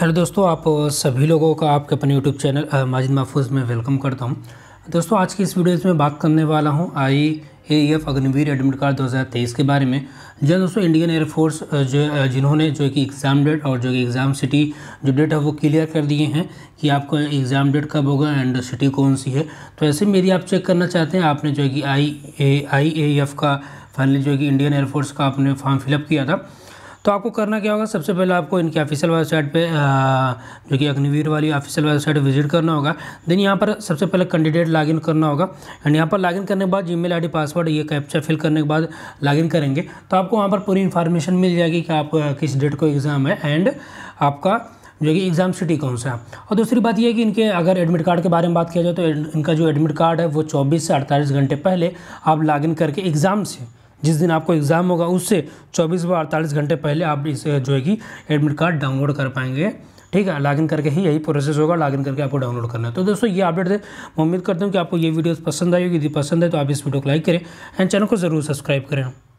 hello दोस्तों आप सभी लोगों का आपके अपने यूट्यूब चैनल माजिद महफूज में वेलकम करता हूं दोस्तों आज की इस वीडियो में बात करने वाला हूं I A F Agniveer admit card 2023 के बारे में जो दोस्तों इंडियन एयरफोर्स जो जिन्होंने जो कि एग्ज़ाम डेट और जो कि एग्ज़ाम सिटी जो डेट है वो क्लियर कर दिए हैं कि आपको एग्ज़ाम डेट कब होगा एंड सिटी कौन सी है तो ऐसे में आप चेक करना चाहते हैं आपने जो कि आई ए आई ए एफ का फाइनली जो कि इंडियन एयरफोर्स का आपने फॉर्म फिलअप किया था तो आपको करना क्या होगा सबसे पहले आपको इनकी ऑफिशियल वेबसाइट पे जो कि अग्निवीर वाली ऑफिशियल वेबसाइट विजिट करना होगा देन यहाँ पर सबसे पहले कैंडिडेट लॉगिन करना होगा एंड यहाँ पर लॉगिन करने के बाद जी मेल पासवर्ड ये कैप्चा फिल करने के बाद लॉगिन करेंगे तो आपको वहाँ पर पूरी इन्फॉर्मेशन मिल जाएगी कि आप किस डेट को एग्ज़ाम है एंड आपका जो कि एग्ज़ाम सिटी कौन सा है और दूसरी बात यह है कि इनके अगर एडमिट कार्ड के बारे में बात किया जाए तो इनका जो एडमिट कार्ड है वो 24 से 48 घंटे पहले आप लॉगिन करके एग्ज़ाम से जिस दिन आपको एग्ज़ाम होगा उससे चौबीस व अड़तालीस घंटे पहले आप इस जो है कि एडमिट कार्ड डाउनलोड कर पाएंगे ठीक है लॉगिन करके ही यही प्रोसेस होगा लॉगिन करके आपको डाउनलोड करना है तो दोस्तों ये अपडेट मैं उम्मीद करता हूँ कि आपको ये वीडियो पसंद आई होगी यदि पसंद है तो आप इस वीडियो को लाइक करें एंड चैनल को ज़रूर सब्सक्राइब करें